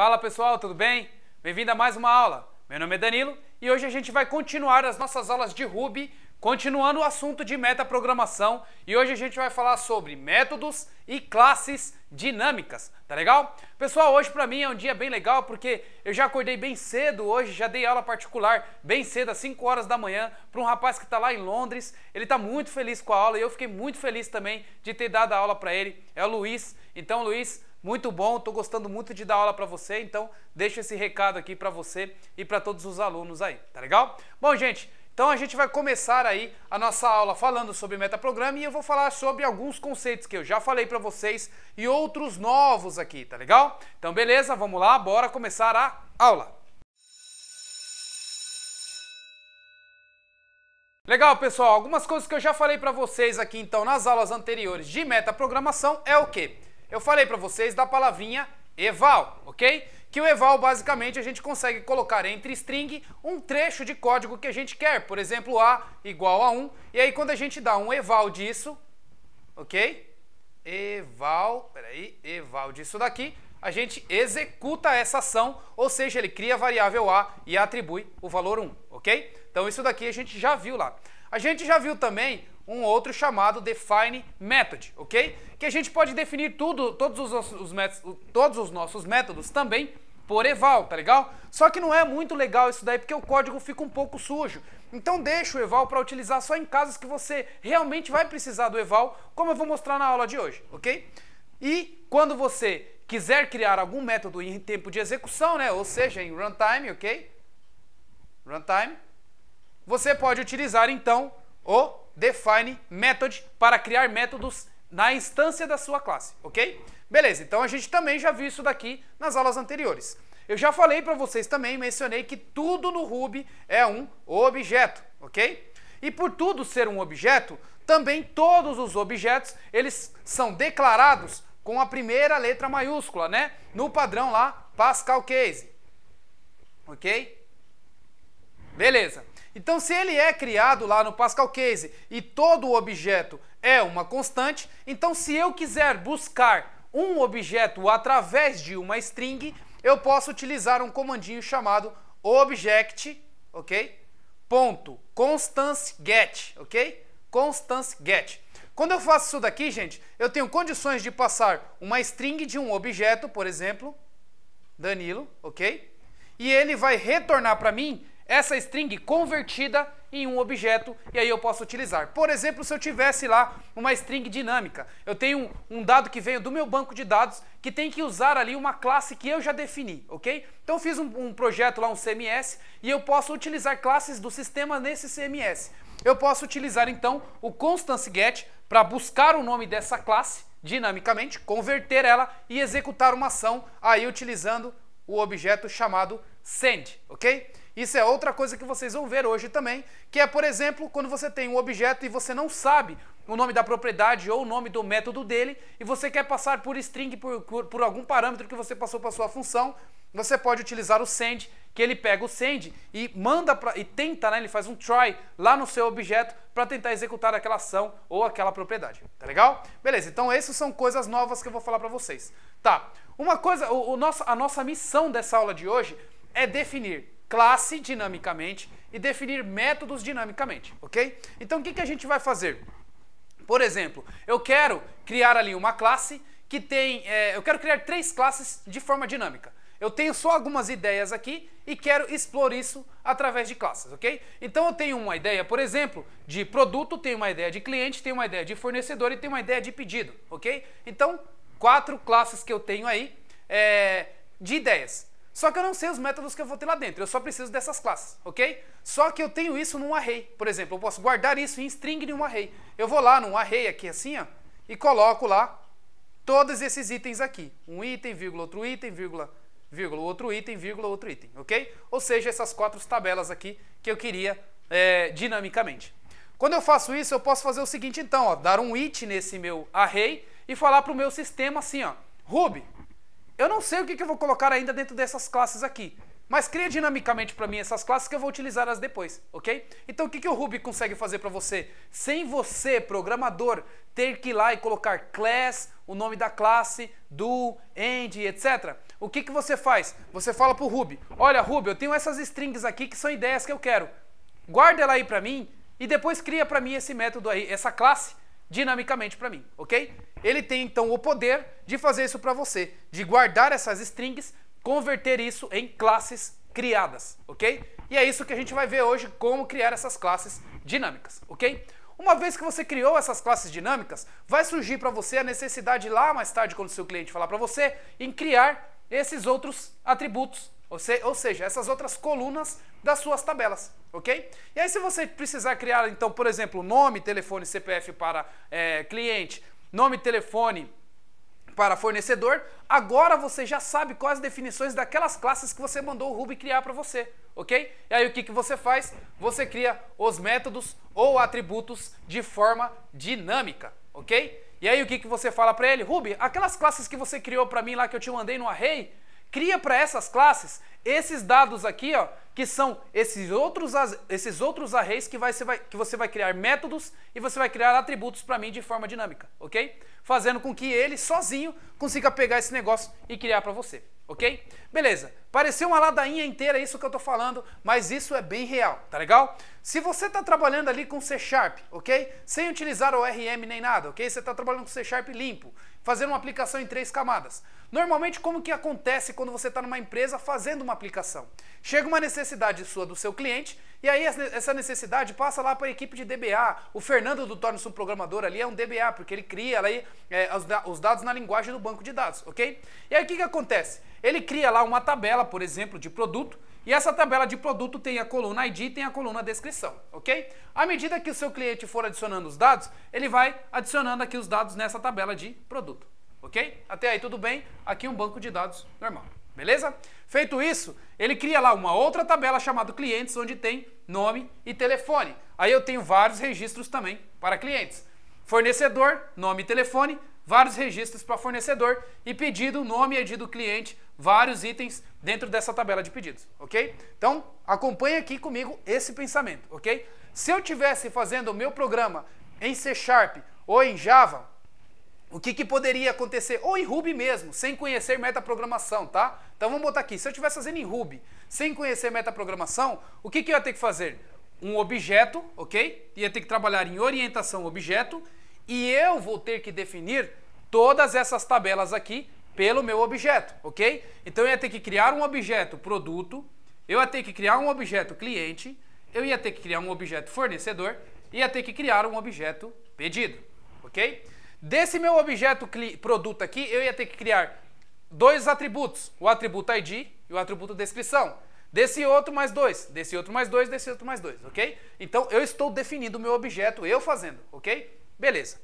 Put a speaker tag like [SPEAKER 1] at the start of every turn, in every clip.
[SPEAKER 1] Fala pessoal, tudo bem? Bem-vindo a mais uma aula. Meu nome é Danilo e hoje a gente vai continuar as nossas aulas de Ruby, continuando o assunto de metaprogramação e hoje a gente vai falar sobre métodos e classes dinâmicas, tá legal? Pessoal, hoje para mim é um dia bem legal porque eu já acordei bem cedo hoje, já dei aula particular bem cedo, às 5 horas da manhã, para um rapaz que está lá em Londres. Ele está muito feliz com a aula e eu fiquei muito feliz também de ter dado a aula para ele. É o Luiz. Então, Luiz, muito bom, estou gostando muito de dar aula para você, então deixa esse recado aqui para você e para todos os alunos aí, tá legal? Bom, gente, então a gente vai começar aí a nossa aula falando sobre metaprograma e eu vou falar sobre alguns conceitos que eu já falei para vocês e outros novos aqui, tá legal? Então beleza, vamos lá, bora começar a aula. Legal, pessoal, algumas coisas que eu já falei para vocês aqui então nas aulas anteriores de metaprogramação é o quê? eu falei para vocês da palavrinha eval, ok? Que o eval, basicamente, a gente consegue colocar entre string um trecho de código que a gente quer, por exemplo, a igual a 1, e aí quando a gente dá um eval disso, ok? Eval, peraí, eval disso daqui, a gente executa essa ação, ou seja, ele cria a variável a e atribui o valor 1, ok? Então isso daqui a gente já viu lá. A gente já viu também um outro chamado define method, ok? Que a gente pode definir tudo, todos os, nossos, os métodos, todos os nossos métodos também por eval, tá legal? Só que não é muito legal isso daí porque o código fica um pouco sujo. Então deixa o eval para utilizar só em casos que você realmente vai precisar do eval, como eu vou mostrar na aula de hoje, ok? E quando você quiser criar algum método em tempo de execução, né, ou seja, em runtime, ok? Runtime. Você pode utilizar então o define method para criar métodos na instância da sua classe, ok? Beleza, então a gente também já viu isso daqui nas aulas anteriores. Eu já falei para vocês também, mencionei que tudo no Ruby é um objeto, ok? E por tudo ser um objeto, também todos os objetos, eles são declarados com a primeira letra maiúscula, né? No padrão lá, Pascal Case, ok? Beleza. Então, se ele é criado lá no Pascal Case e todo o objeto é uma constante, então se eu quiser buscar um objeto através de uma string, eu posso utilizar um comandinho chamado object, ok? Ponto, constance get, ok? Constance get. Quando eu faço isso daqui, gente, eu tenho condições de passar uma string de um objeto, por exemplo, Danilo, ok? E ele vai retornar para mim essa string convertida em um objeto e aí eu posso utilizar. Por exemplo, se eu tivesse lá uma string dinâmica, eu tenho um, dado que veio do meu banco de dados que tem que usar ali uma classe que eu já defini, ok? Então eu fiz um, um projeto lá, um CMS, e eu posso utilizar classes do sistema nesse CMS. Eu posso utilizar então o constance get para buscar o nome dessa classe dinamicamente, converter ela e executar uma ação aí utilizando o objeto chamado send, ok? Isso é outra coisa que vocês vão ver hoje também, que é, por exemplo, quando você tem um objeto e você não sabe o nome da propriedade ou o nome do método dele e você quer passar por string, por, por, algum parâmetro que você passou para sua função, você pode utilizar o send, que ele pega o send e manda pra, e tenta, né, ele faz um try lá no seu objeto para tentar executar aquela ação ou aquela propriedade. Tá legal? Beleza, então essas são coisas novas que eu vou falar para vocês. Tá, uma coisa, o, o nosso, a nossa missão dessa aula de hoje é definir classe dinamicamente e definir métodos dinamicamente, ok? Então o que, que a gente vai fazer? Por exemplo, eu quero criar ali uma classe que tem. É, eu quero criar três classes de forma dinâmica. Eu tenho só algumas ideias aqui e quero explorar isso através de classes, ok? Então eu tenho uma ideia, por exemplo, de produto, tenho uma ideia de cliente, tenho uma ideia de fornecedor e tenho uma ideia de pedido, ok? Então, quatro classes que eu tenho aí é, de ideias. Só que eu não sei os métodos que eu vou ter lá dentro, eu só preciso dessas classes, ok? Só que eu tenho isso num array, por exemplo, eu posso guardar isso em string de um array. Eu vou lá num array aqui assim, ó, e coloco lá todos esses itens aqui. Um item, vírgula, outro item, vírgula, vírgula, outro item, vírgula, outro item, ok? Ou seja, essas quatro tabelas aqui que eu queria é, dinamicamente. Quando eu faço isso, eu posso fazer o seguinte então, ó, dar um it nesse meu array e falar para o meu sistema assim, ó, Ruby, eu não sei o que, que eu vou colocar ainda dentro dessas classes aqui. Mas cria dinamicamente para mim essas classes que eu vou utilizar as depois, ok? Então o que, que o Ruby consegue fazer para você? Sem você, programador, ter que ir lá e colocar class, o nome da classe, do, end, etc. O que, que você faz? Você fala para o Ruby, olha Ruby, eu tenho essas strings aqui que são ideias que eu quero. Guarda ela aí para mim e depois cria para mim esse método aí, essa classe, dinamicamente para mim, ok? Ele tem então o poder de fazer isso para você, de guardar essas strings, converter isso em classes criadas, ok? E é isso que a gente vai ver hoje, como criar essas classes dinâmicas, ok? Uma vez que você criou essas classes dinâmicas, vai surgir para você a necessidade lá mais tarde, quando o seu cliente falar para você, em criar esses outros atributos ou, seja, essas outras colunas das suas tabelas, ok? E aí se você precisar criar, então, por exemplo, nome, telefone, CPF para é, cliente, nome, telefone para fornecedor, agora você já sabe quais definições daquelas classes que você mandou o Ruby criar para você, ok? E aí o que, que você faz? Você cria os métodos ou atributos de forma dinâmica, ok? E aí o que, que você fala para ele? Ruby, aquelas classes que você criou para mim lá que eu te mandei no array, cria para essas classes esses dados aqui, ó, que são esses outros, esses outros arrays que, vai, que você vai criar métodos e você vai criar atributos para mim de forma dinâmica, ok? Fazendo com que ele sozinho consiga pegar esse negócio e criar para você ok? Beleza, pareceu uma ladainha inteira isso que eu tô falando, mas isso é bem real, tá legal? Se você está trabalhando ali com C Sharp, ok? Sem utilizar o ORM nem nada, ok? Você está trabalhando com C Sharp limpo, fazendo uma aplicação em três camadas. Normalmente, como que acontece quando você está numa empresa fazendo uma aplicação? Chega uma necessidade sua do seu cliente e aí essa necessidade passa lá para a equipe de DBA. O Fernando do torna-se um programador ali é um DBA, porque ele cria ali, é, os, os dados na linguagem do banco de dados, ok? E aí o que, que acontece? Ele cria lá uma tabela, por exemplo, de produto, e essa tabela de produto tem a coluna ID e tem a coluna descrição, ok? À medida que o seu cliente for adicionando os dados, ele vai adicionando aqui os dados nessa tabela de produto, ok? Até aí tudo bem, aqui um banco de dados normal. Beleza? Feito isso, ele cria lá uma outra tabela chamada clientes, onde tem nome e telefone. Aí eu tenho vários registros também para clientes. Fornecedor, nome e telefone, vários registros para fornecedor e pedido, nome e ID do cliente, vários itens dentro dessa tabela de pedidos, ok? Então, acompanha aqui comigo esse pensamento, ok? Se eu tivesse fazendo o meu programa em C Sharp ou em Java, o que, que, poderia acontecer? Ou em Ruby mesmo, sem conhecer metaprogramação, tá? Então vamos botar aqui, se eu estivesse fazendo em Ruby, sem conhecer metaprogramação, o que, que eu ia ter que fazer? Um objeto, ok? Ia ter que trabalhar em orientação objeto e eu vou ter que definir todas essas tabelas aqui pelo meu objeto, ok? Então eu ia ter que criar um objeto produto, eu ia ter que criar um objeto cliente, eu ia ter que criar um objeto fornecedor, ia ter que criar um objeto pedido, ok? Desse meu objeto produto aqui, eu ia ter que criar dois atributos, o atributo ID e o atributo descrição. Desse outro mais dois, desse outro mais dois, desse outro mais dois, ok? Então eu estou definindo o meu objeto, eu fazendo, ok? Beleza.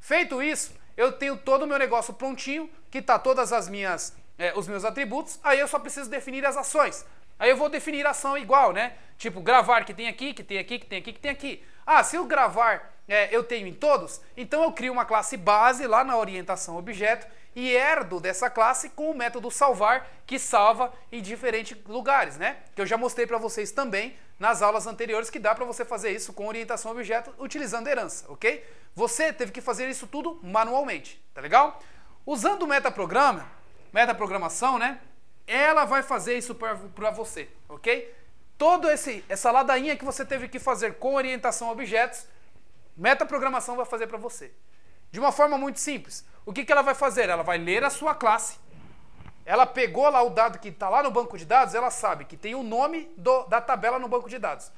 [SPEAKER 1] Feito isso, eu tenho todo o meu negócio prontinho, que está todas as minhas, eh, os meus atributos, aí eu só preciso definir as ações. Aí eu vou definir a ação igual, né? Tipo, gravar que tem aqui, que tem aqui, que tem aqui, que tem aqui. Ah, se o gravar é, eu tenho em todos, então eu crio uma classe base lá na orientação objeto e herdo dessa classe com o método salvar, que salva em diferentes lugares, né? Que eu já mostrei para vocês também nas aulas anteriores que dá para você fazer isso com orientação objeto utilizando herança, ok? Você teve que fazer isso tudo manualmente, tá legal? Usando o metaprograma, metaprogramação, né? Ela vai fazer isso para você, ok? Todo esse essa ladainha que você teve que fazer com orientação a objetos, metaprogramação vai fazer para você. De uma forma muito simples. O que, que ela vai fazer? Ela vai ler a sua classe. Ela pegou lá o dado que está lá no banco de dados, ela sabe que tem o nome do, da tabela no banco de dados.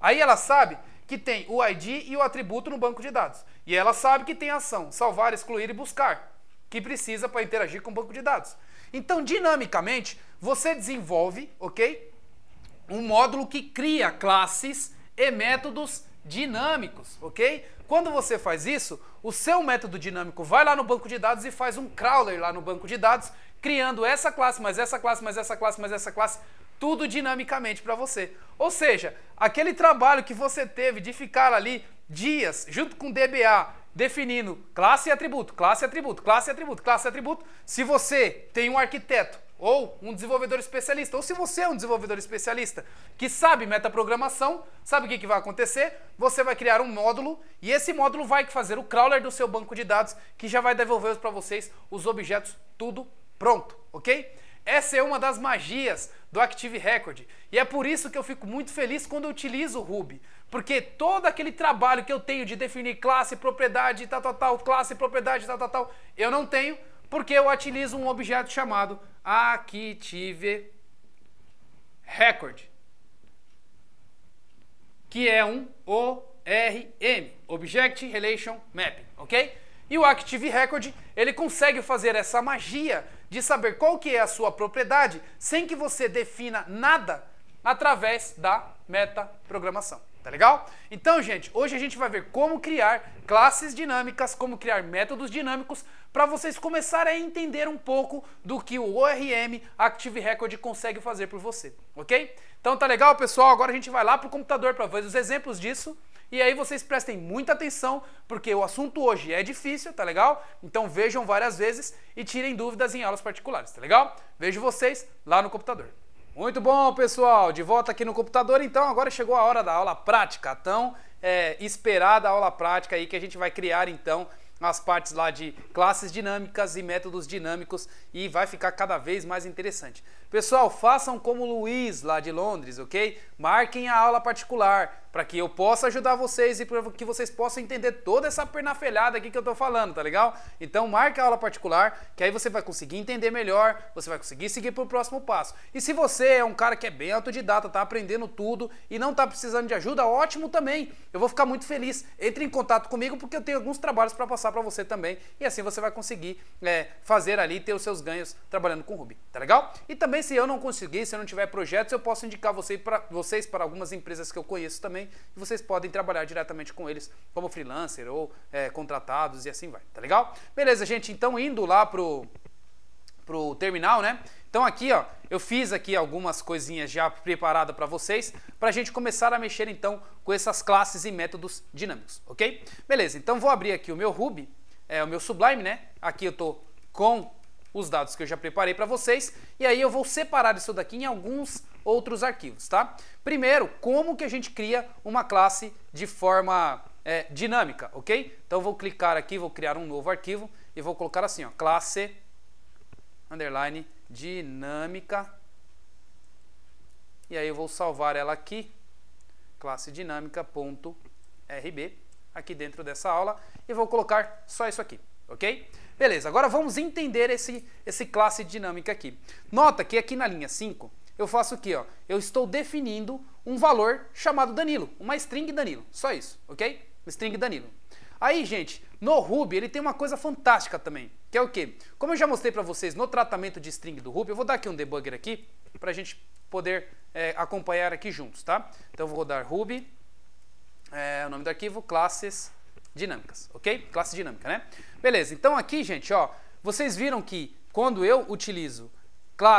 [SPEAKER 1] Aí ela sabe que tem o ID e o atributo no banco de dados. E ela sabe que tem a ação, salvar, excluir e buscar, que precisa para interagir com o banco de dados. Então, dinamicamente, você desenvolve, ok? Um módulo que cria classes e métodos dinâmicos, ok? Quando você faz isso, o seu método dinâmico vai lá no banco de dados e faz um crawler lá no banco de dados, criando essa classe, mais essa classe, mais essa classe, mais essa classe, tudo dinamicamente para você. Ou seja, aquele trabalho que você teve de ficar ali dias junto com DBA definindo classe e atributo, classe e atributo, classe e atributo, classe e atributo. Se você tem um arquiteto ou um desenvolvedor especialista, ou se você é um desenvolvedor especialista que sabe metaprogramação, sabe o que, que vai acontecer? Você vai criar um módulo e esse módulo vai fazer o crawler do seu banco de dados que já vai devolver para vocês os objetos tudo pronto, ok? Essa é uma das magias do Active Record. E é por isso que eu fico muito feliz quando eu utilizo o Ruby. Porque todo aquele trabalho que eu tenho de definir classe, propriedade, tal, tal, tal, classe, propriedade, tal, tal, tal, eu não tenho porque eu utilizo um objeto chamado Active Record. Que é um ORM, Object Relation Mapping, ok? E o Active Record, ele consegue fazer essa magia de saber qual que é a sua propriedade sem que você defina nada através da metaprogramação. Tá legal? Então, gente, hoje a gente vai ver como criar classes dinâmicas, como criar métodos dinâmicos, para vocês começarem a entender um pouco do que o ORM Active Record consegue fazer por você, ok? Então tá legal, pessoal? Agora a gente vai lá pro computador para ver os exemplos disso. E aí vocês prestem muita atenção, porque o assunto hoje é difícil, tá legal? Então vejam várias vezes e tirem dúvidas em aulas particulares, tá legal? Vejo vocês lá no computador. Muito bom, pessoal! De volta aqui no computador, então agora chegou a hora da aula prática, tão é, esperada aula prática aí que a gente vai criar então as partes lá de classes dinâmicas e métodos dinâmicos e vai ficar cada vez mais interessante. Pessoal, façam como o Luiz lá de Londres, ok? Marquem a aula particular, para que eu possa ajudar vocês e para que vocês possam entender toda essa pernafelhada aqui que eu tô falando, tá legal? Então marca a aula particular, que aí você vai conseguir entender melhor, você vai conseguir seguir para o próximo passo. E se você é um cara que é bem autodidata, tá aprendendo tudo e não tá precisando de ajuda, ótimo também. Eu vou ficar muito feliz. Entre em contato comigo porque eu tenho alguns trabalhos para passar para você também e assim você vai conseguir é, fazer ali ter os seus ganhos trabalhando com o Ruby, tá legal? E também se eu não conseguir, se eu não tiver projetos, eu posso indicar você pra, vocês para algumas empresas que eu conheço também também. E vocês podem trabalhar diretamente com eles como freelancer ou é, contratados e assim vai, tá legal? Beleza, gente, então indo lá pro, pro terminal, né? Então aqui, ó, eu fiz aqui algumas coisinhas já preparadas para vocês, para a gente começar a mexer então com essas classes e métodos dinâmicos, ok? Beleza, então vou abrir aqui o meu Ruby, é, o meu Sublime, né? Aqui eu tô com os dados que eu já preparei para vocês e aí eu vou separar isso daqui em alguns outros arquivos, tá? Primeiro, como que a gente cria uma classe de forma é, dinâmica, ok? Então vou clicar aqui, vou criar um novo arquivo e vou colocar assim, ó, classe underline dinâmica e aí eu vou salvar ela aqui, classe dinâmica.rb aqui dentro dessa aula e vou colocar só isso aqui, ok? Beleza, agora vamos entender esse, esse classe dinâmica aqui. Nota que aqui na linha 5, eu faço o quê? Ó? Eu estou definindo um valor chamado Danilo, uma string Danilo, só isso, ok? String Danilo. Aí, gente, no Ruby ele tem uma coisa fantástica também, que é o quê? Como eu já mostrei para vocês no tratamento de string do Ruby, eu vou dar aqui um debugger aqui para a gente poder é, acompanhar aqui juntos, tá? Então eu vou rodar Ruby, é, o nome do arquivo, classes dinâmicas, ok? Classe dinâmica, né? Beleza, então aqui, gente, ó, vocês viram que quando eu utilizo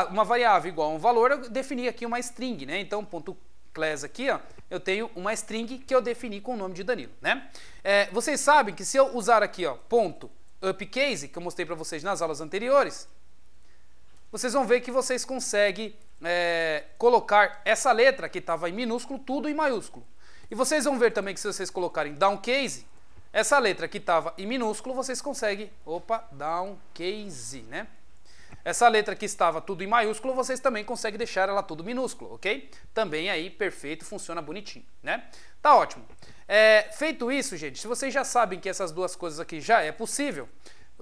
[SPEAKER 1] uma variável igual a um valor, eu defini aqui uma string, né? Então, ponto class aqui, ó, eu tenho uma string que eu defini com o nome de Danilo, né? É, vocês sabem que se eu usar aqui, ó, ponto upcase, que eu mostrei para vocês nas aulas anteriores, vocês vão ver que vocês conseguem é, colocar essa letra que estava em minúsculo, tudo em maiúsculo. E vocês vão ver também que se vocês colocarem downcase, essa letra que estava em minúsculo, vocês conseguem, opa, downcase, né? Essa letra que estava tudo em maiúsculo, vocês também conseguem deixar ela tudo minúsculo, ok? Também aí, perfeito, funciona bonitinho, né? Tá ótimo. É, feito isso, gente, se vocês já sabem que essas duas coisas aqui já é possível,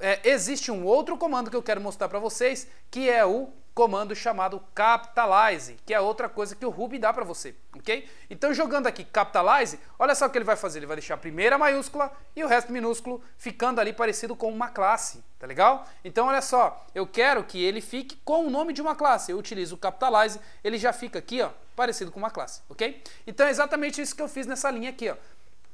[SPEAKER 1] é, existe um outro comando que eu quero mostrar para vocês, que é o comando chamado capitalize, que é outra coisa que o Ruby dá para você, ok? Então jogando aqui capitalize, olha só o que ele vai fazer, ele vai deixar a primeira maiúscula e o resto minúsculo, ficando ali parecido com uma classe, tá legal? Então olha só, eu quero que ele fique com o nome de uma classe, eu utilizo o capitalize, ele já fica aqui, ó, parecido com uma classe, ok? Então é exatamente isso que eu fiz nessa linha aqui, ó.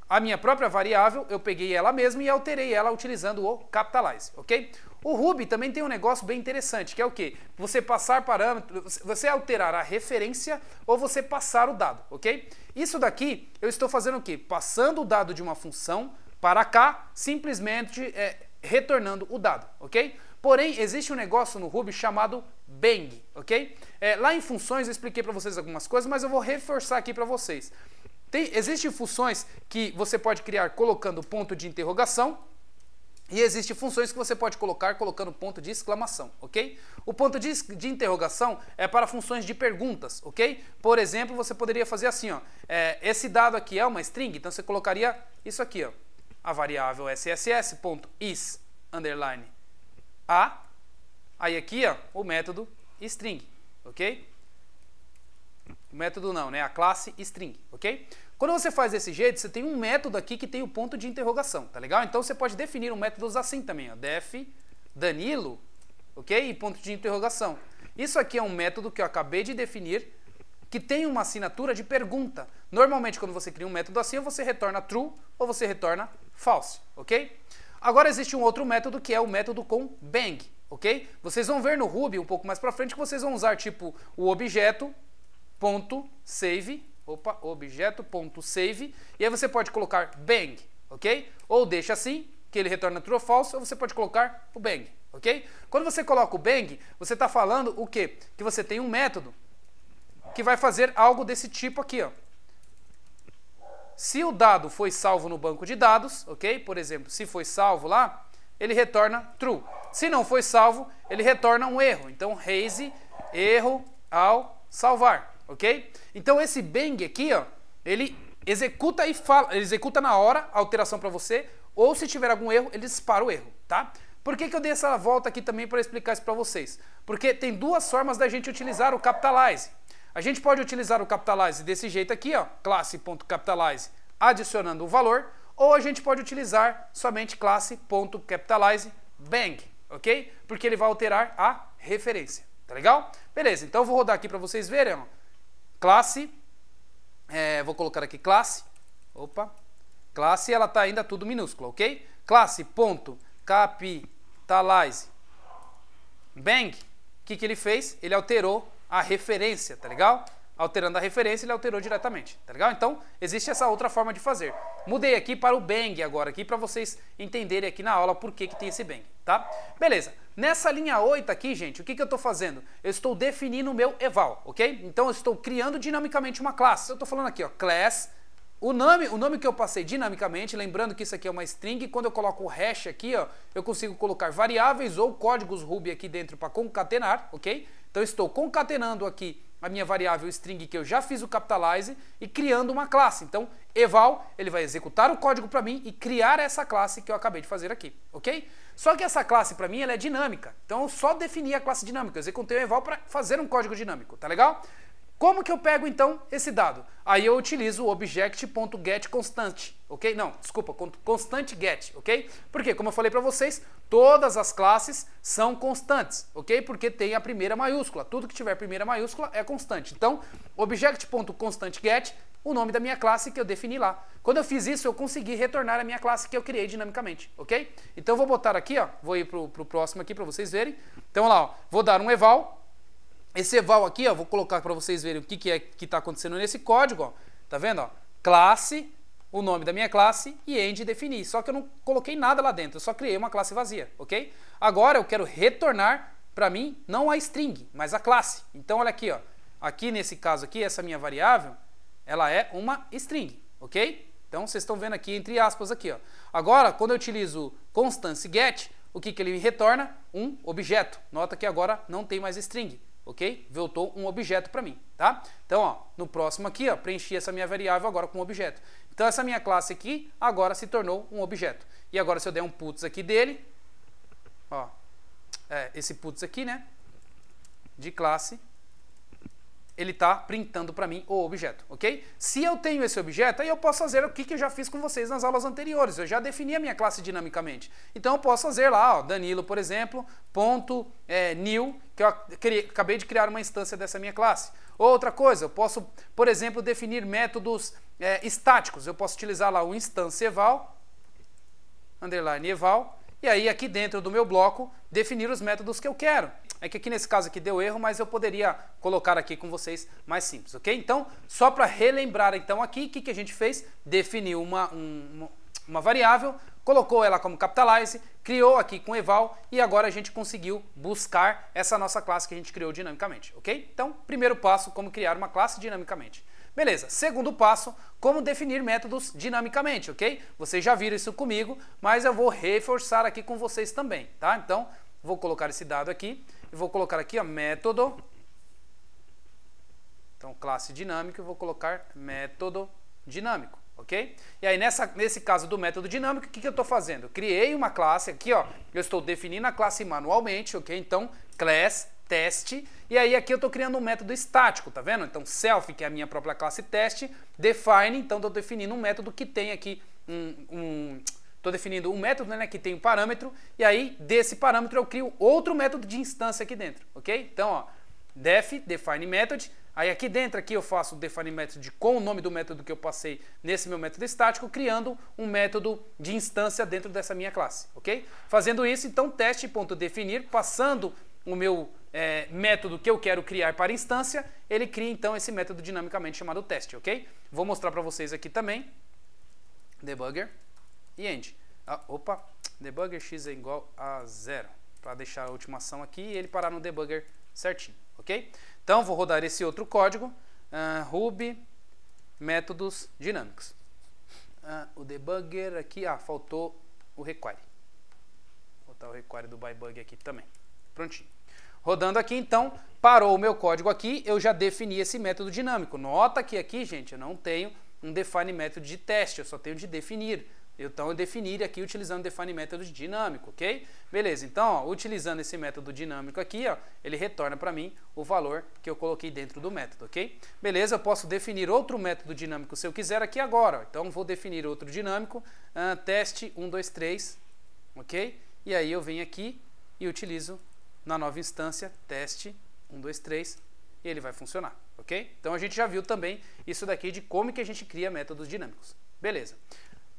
[SPEAKER 1] A minha própria variável, eu peguei ela mesma e alterei ela utilizando o capitalize, ok? O Ruby também tem um negócio bem interessante, que é o quê? Você passar parâmetros, você alterar a referência ou você passar o dado, ok? Isso daqui, eu estou fazendo o quê? Passando o dado de uma função para cá, simplesmente é, retornando o dado, ok? Porém, existe um negócio no Ruby chamado bang, ok? É, lá em funções eu expliquei para vocês algumas coisas, mas eu vou reforçar aqui para vocês. Tem, existem funções que você pode criar colocando ponto de interrogação e existem funções que você pode colocar colocando ponto de exclamação, ok? O ponto de, de interrogação é para funções de perguntas, ok? Por exemplo, você poderia fazer assim, ó, é, esse dado aqui é uma string, então você colocaria isso aqui, ó, a variável sss.is, underline, a, aí aqui, ó, o método string, ok? O método não, né? A classe string, ok? Quando você faz desse jeito, você tem um método aqui que tem o ponto de interrogação, tá legal? Então você pode definir um método assim também, ó, def Danilo, ok? E ponto de interrogação. Isso aqui é um método que eu acabei de definir que tem uma assinatura de pergunta. Normalmente, quando você cria um método assim, ou você retorna true ou você retorna false, ok? Agora existe um outro método que é o método com bang, ok? Vocês vão ver no Ruby um pouco mais pra frente que vocês vão usar tipo o objeto ponto save, opa, objeto ponto save, e aí você pode colocar bang, ok? Ou deixa assim, que ele retorna true ou false, ou você pode colocar o bang, ok? Quando você coloca o bang, você está falando o quê? Que você tem um método que vai fazer algo desse tipo aqui, ó. Se o dado foi salvo no banco de dados, ok? Por exemplo, se foi salvo lá, ele retorna true. Se não foi salvo, ele retorna um erro. Então, raise erro ao salvar ok? Então esse bang aqui, ó, ele executa e fala, ele executa na hora a alteração para você, ou se tiver algum erro, ele dispara o erro, tá? Por que, que eu dei essa volta aqui também para explicar isso para vocês? Porque tem duas formas da gente utilizar o Capitalize. A gente pode utilizar o Capitalize desse jeito aqui, ó, classe.capitalize adicionando o valor, ou a gente pode utilizar somente classe.capitalize bang, ok? Porque ele vai alterar a referência, tá legal? Beleza, então eu vou rodar aqui para vocês verem, ó. Classe, é, vou colocar aqui classe, opa, classe, ela está ainda tudo minúscula, ok? Classe, ponto, capitalize, bang, o que, que ele fez? Ele alterou a referência, tá legal? Alterando a referência, ele alterou diretamente, tá legal? Então, existe essa outra forma de fazer. Mudei aqui para o bang agora, aqui para vocês entenderem aqui na aula por que, que tem esse bang, tá? Beleza. Nessa linha 8 aqui, gente, o que, que eu estou fazendo? Eu estou definindo o meu eval, ok? Então eu estou criando dinamicamente uma classe. Eu estou falando aqui, ó, class o nome, o nome que eu passei dinamicamente, lembrando que isso aqui é uma string, quando eu coloco o hash aqui, ó, eu consigo colocar variáveis ou códigos Ruby aqui dentro para concatenar, ok? Então estou concatenando aqui a minha variável string que eu já fiz o capitalize e criando uma classe. Então, eval, ele vai executar o código para mim e criar essa classe que eu acabei de fazer aqui, ok? Só que essa classe para mim ela é dinâmica, então eu só defini a classe dinâmica, eu executei o eval para fazer um código dinâmico, tá legal? Como que eu pego então esse dado? Aí eu utilizo o object.getConstant, ok? Não, desculpa, constant get, ok? Porque, como eu falei para vocês, todas as classes são constantes, ok? Porque tem a primeira maiúscula, tudo que tiver primeira maiúscula é constante. Então, object.constantGet, o nome da minha classe que eu defini lá. Quando eu fiz isso, eu consegui retornar a minha classe que eu criei dinamicamente, ok? Então, eu vou botar aqui, ó, vou ir para o próximo aqui para vocês verem. Então, lá, ó, vou dar um eval, esse eval aqui, ó, vou colocar para vocês verem o que, que é que está acontecendo nesse código. Ó. Tá vendo? Ó? Classe, o nome da minha classe e end definir. Só que eu não coloquei nada lá dentro, eu só criei uma classe vazia, ok? Agora eu quero retornar para mim não a string, mas a classe. Então olha aqui, ó. Aqui nesse caso aqui, essa minha variável, ela é uma string, ok? Então vocês estão vendo aqui entre aspas aqui, ó. Agora, quando eu utilizo constance get, o que, que ele me retorna? Um objeto. Nota que agora não tem mais string ok? Voltou um objeto para mim, tá? Então, ó, no próximo aqui, ó, preenchi essa minha variável agora com um objeto. Então, essa minha classe aqui agora se tornou um objeto. E agora, se eu der um puts aqui dele, ó, é, esse puts aqui, né? De classe ele está printando para mim o objeto, ok? Se eu tenho esse objeto, aí eu posso fazer o que, que eu já fiz com vocês nas aulas anteriores, eu já defini a minha classe dinamicamente. Então eu posso fazer lá, ó, Danilo, por exemplo, ponto é, new, que eu acabei de criar uma instância dessa minha classe. Outra coisa, eu posso, por exemplo, definir métodos é, estáticos. Eu posso utilizar lá o instância eval, underline eval, e aí aqui dentro do meu bloco, definir os métodos que eu quero. É que aqui nesse caso aqui deu erro, mas eu poderia colocar aqui com vocês mais simples, ok? Então, só para relembrar então aqui, o que, que a gente fez? Definiu uma, um, uma variável, colocou ela como capitalize, criou aqui com eval e agora a gente conseguiu buscar essa nossa classe que a gente criou dinamicamente, ok? Então, primeiro passo, como criar uma classe dinamicamente. Beleza, segundo passo, como definir métodos dinamicamente, ok? Vocês já viram isso comigo, mas eu vou reforçar aqui com vocês também, tá? Então, vou colocar esse dado aqui e vou colocar aqui, ó, método. Então, classe dinâmica, eu vou colocar método dinâmico, ok? E aí, nessa, nesse caso do método dinâmico, o que, que eu estou fazendo? Eu criei uma classe aqui, ó, eu estou definindo a classe manualmente, ok? Então, class teste, e aí aqui eu estou criando um método estático, tá vendo? Então, self, que é a minha própria classe teste, define, então estou definindo um método que tem aqui um, um Estou definindo um método né, que tem um parâmetro, e aí desse parâmetro eu crio outro método de instância aqui dentro, ok? Então, ó, def, define method, aí aqui dentro aqui eu faço define method com o nome do método que eu passei nesse meu método estático, criando um método de instância dentro dessa minha classe, ok? Fazendo isso, então, teste.definir, passando o meu é, método que eu quero criar para instância, ele cria então esse método dinamicamente chamado teste, ok? Vou mostrar para vocês aqui também, debugger e end. Ah, opa, debugger x é igual a zero para deixar a última ação aqui e ele parar no debugger certinho, ok? Então vou rodar esse outro código, uh, Ruby métodos dinâmicos. Uh, o debugger aqui, ah, faltou o require. Vou botar o require do bybug aqui também. Prontinho. Rodando aqui, então, parou o meu código aqui, eu já defini esse método dinâmico. Nota que aqui, gente, eu não tenho um define método de teste, eu só tenho de definir. Então eu definir aqui utilizando define método dinâmico, ok? Beleza, então ó, utilizando esse método dinâmico aqui, ó, ele retorna para mim o valor que eu coloquei dentro do método, ok? Beleza, eu posso definir outro método dinâmico se eu quiser aqui agora. Ó. Então vou definir outro dinâmico, uh, teste 1, 2, 3, ok? E aí eu venho aqui e utilizo na nova instância teste 1, 2, 3 e ele vai funcionar, ok? Então a gente já viu também isso daqui de como que a gente cria métodos dinâmicos. Beleza.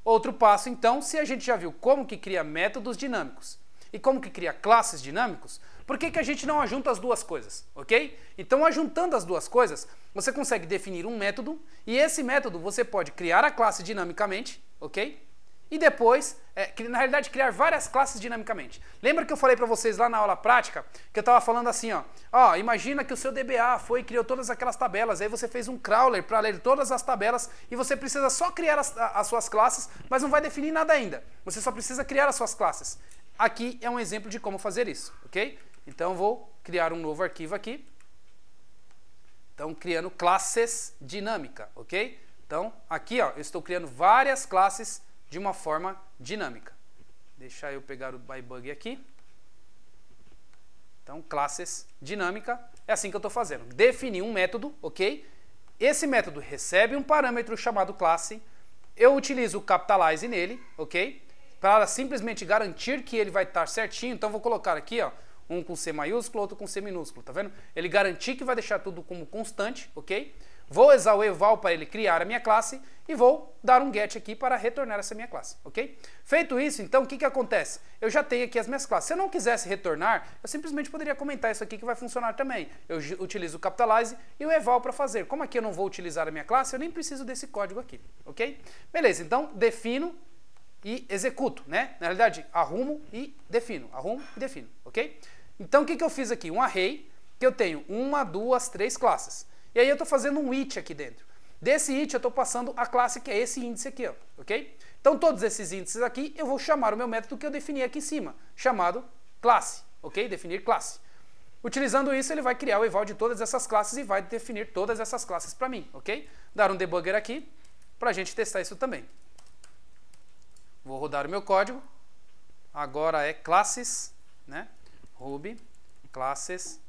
[SPEAKER 1] Outro passo, então, se a gente já viu como que cria métodos dinâmicos e como que cria classes dinâmicos, por que, que a gente não ajunta as duas coisas, ok? Então, ajuntando as duas coisas, você consegue definir um método e esse método você pode criar a classe dinamicamente, ok? e depois, é, na realidade, criar várias classes dinamicamente. Lembra que eu falei para vocês lá na aula prática, que eu estava falando assim, ó, ó, imagina que o seu DBA foi e criou todas aquelas tabelas, aí você fez um crawler para ler todas as tabelas e você precisa só criar as, as suas classes, mas não vai definir nada ainda. Você só precisa criar as suas classes. Aqui é um exemplo de como fazer isso, ok? Então, vou criar um novo arquivo aqui. Então, criando classes dinâmica, ok? Então, aqui ó, eu estou criando várias classes dinâmicas de uma forma dinâmica. Deixar eu pegar o bybug aqui. Então, classes dinâmica, é assim que eu estou fazendo. Definir um método, ok? Esse método recebe um parâmetro chamado classe. Eu utilizo o capitalize nele, ok? Para simplesmente garantir que ele vai estar certinho. Então, vou colocar aqui, ó, um com C maiúsculo, outro com C minúsculo, tá vendo? Ele garantir que vai deixar tudo como constante, ok? Vou usar o eval para ele criar a minha classe e vou dar um get aqui para retornar essa minha classe, ok? Feito isso, então, o que, que acontece? Eu já tenho aqui as minhas classes. Se eu não quisesse retornar, eu simplesmente poderia comentar isso aqui que vai funcionar também. Eu utilizo o Capitalize e o Eval para fazer. Como aqui eu não vou utilizar a minha classe, eu nem preciso desse código aqui, ok? Beleza, então, defino e executo, né? Na realidade, arrumo e defino, arrumo e defino, ok? Então, o que, que eu fiz aqui? Um array que eu tenho uma, duas, três classes. E aí eu estou fazendo um it aqui dentro. Desse it eu estou passando a classe que é esse índice aqui, ó, ok? Então todos esses índices aqui eu vou chamar o meu método que eu defini aqui em cima, chamado classe, ok? Definir classe. Utilizando isso, ele vai criar o eval de todas essas classes e vai definir todas essas classes para mim, ok? Dar um debugger aqui para a gente testar isso também. Vou rodar o meu código. Agora é classes, né? Ruby, classes,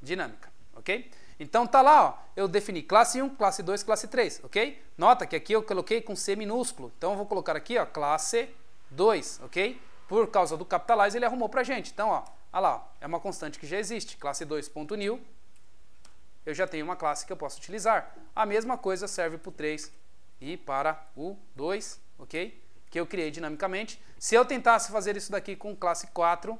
[SPEAKER 1] dinâmica, ok? Então tá lá, ó, eu defini classe 1, classe 2, classe 3, ok? Nota que aqui eu coloquei com C minúsculo, então eu vou colocar aqui, ó, classe 2, ok? Por causa do capitalize ele arrumou pra gente, então ó, ó lá, ó, é uma constante que já existe, classe 2.new, eu já tenho uma classe que eu posso utilizar. A mesma coisa serve para o 3 e para o 2, ok? Que eu criei dinamicamente. Se eu tentasse fazer isso daqui com classe 4,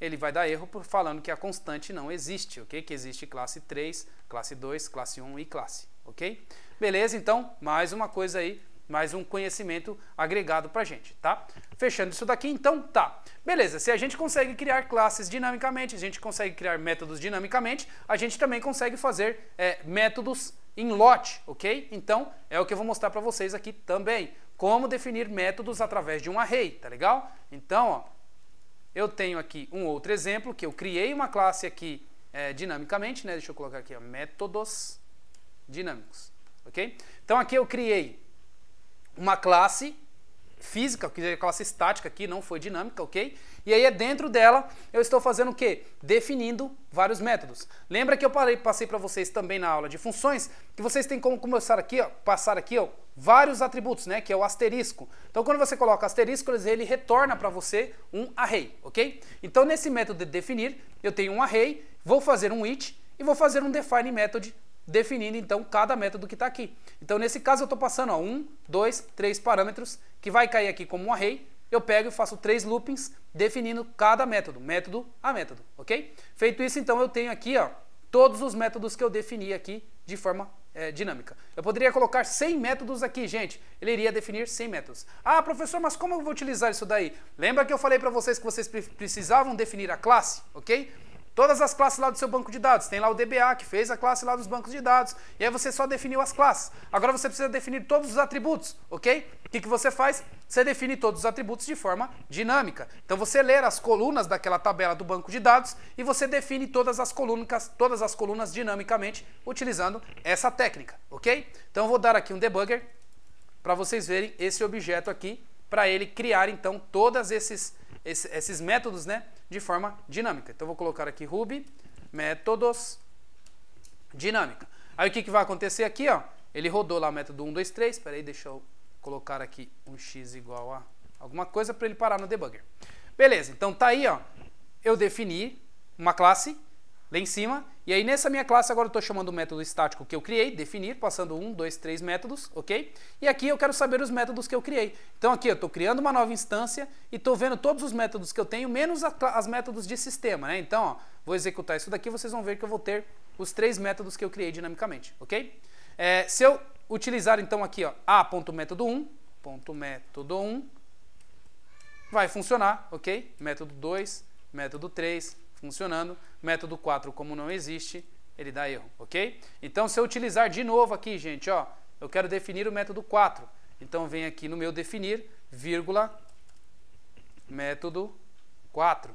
[SPEAKER 1] ele vai dar erro por falando que a constante não existe, ok? Que existe classe 3, classe 2, classe 1 e classe, ok? Beleza, então, mais uma coisa aí, mais um conhecimento agregado pra gente, tá? Fechando isso daqui, então, tá. Beleza, se a gente consegue criar classes dinamicamente, a gente consegue criar métodos dinamicamente, a gente também consegue fazer é, métodos em lote, ok? Então, é o que eu vou mostrar pra vocês aqui também. Como definir métodos através de um array, tá legal? Então, ó, eu tenho aqui um outro exemplo que eu criei uma classe aqui é, dinamicamente, né? Deixa eu colocar aqui, ó, métodos dinâmicos, ok? Então aqui eu criei uma classe física, que é a classe estática aqui, não foi dinâmica, ok? E aí é dentro dela eu estou fazendo o quê? Definindo vários métodos. Lembra que eu parei, passei para vocês também na aula de funções, que vocês têm como começar aqui, ó, passar aqui, ó, vários atributos, né, que é o asterisco. Então quando você coloca asterisco, ele retorna para você um array, ok? Então nesse método de definir, eu tenho um array, vou fazer um it e vou fazer um define method definindo então cada método que está aqui. Então nesse caso eu estou passando ó, um, dois, três parâmetros que vai cair aqui como um array. Eu pego e faço três loopings definindo cada método, método a método, ok? Feito isso então eu tenho aqui ó, todos os métodos que eu defini aqui de forma é, dinâmica. Eu poderia colocar 100 métodos aqui, gente. Ele iria definir 100 métodos. Ah, professor, mas como eu vou utilizar isso daí? Lembra que eu falei para vocês que vocês precisavam definir a classe, ok? Todas as classes lá do seu banco de dados. Tem lá o DBA que fez a classe lá dos bancos de dados. E aí você só definiu as classes. Agora você precisa definir todos os atributos, ok? O que, que você faz? Você define todos os atributos de forma dinâmica. Então você lê as colunas daquela tabela do banco de dados e você define todas as colunas, todas as colunas dinamicamente utilizando essa técnica, ok? Então eu vou dar aqui um debugger para vocês verem esse objeto aqui, para ele criar então todas esses esse, esses métodos né, de forma dinâmica. Então, vou colocar aqui Ruby, métodos, dinâmica. Aí, o que, que vai acontecer aqui? Ó? Ele rodou lá o método 1, 2, 3. Espera aí, deixa eu colocar aqui um x igual a alguma coisa para ele parar no debugger. Beleza, então tá aí, ó. Eu defini uma classe lá em cima. E aí nessa minha classe agora eu estou chamando o método estático que eu criei, definir, passando um, dois, três métodos, ok? E aqui eu quero saber os métodos que eu criei. Então aqui eu estou criando uma nova instância e estou vendo todos os métodos que eu tenho, menos as métodos de sistema, né? Então, ó, vou executar isso daqui, vocês vão ver que eu vou ter os três métodos que eu criei dinamicamente, ok? É, se eu utilizar então aqui ó, a.método1, ponto método 1, vai funcionar, ok? Método 2, método 3 funcionando, método 4 como não existe, ele dá erro, ok? Então se eu utilizar de novo aqui, gente, ó, eu quero definir o método 4. Então vem aqui no meu definir, vírgula, método 4,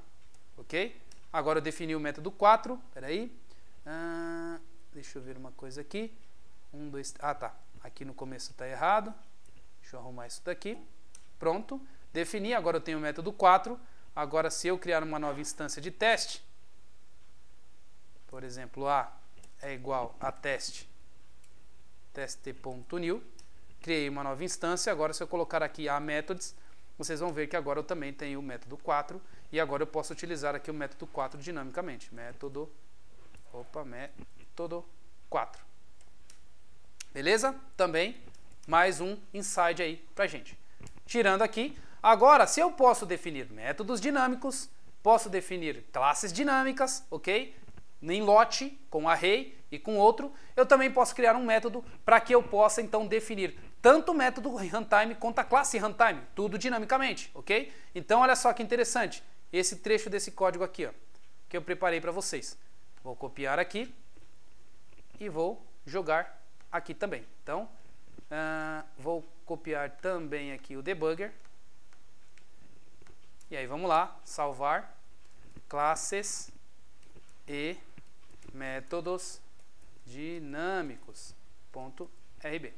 [SPEAKER 1] ok? Agora eu defini o método 4, peraí, ah, deixa eu ver uma coisa aqui, 1, 2, ah tá, aqui no começo está errado, deixa eu arrumar isso daqui, pronto, defini, agora eu tenho o método 4, Agora, se eu criar uma nova instância de teste, por exemplo, A é igual a teste, teste.new, criei uma nova instância, agora se eu colocar aqui A methods, vocês vão ver que agora eu também tenho o método 4 e agora eu posso utilizar aqui o método 4 dinamicamente. Método, opa, método 4. Beleza? Também mais um insight aí pra gente. Tirando aqui, Agora, se eu posso definir métodos dinâmicos, posso definir classes dinâmicas, ok? Em lote, com array e com outro, eu também posso criar um método para que eu possa então definir tanto o método runtime quanto a classe runtime, tudo dinamicamente, ok? Então olha só que interessante, esse trecho desse código aqui, ó, que eu preparei para vocês. Vou copiar aqui e vou jogar aqui também. Então, uh, vou copiar também aqui o debugger. E aí vamos lá, salvar classes e métodos dinâmicos.rb.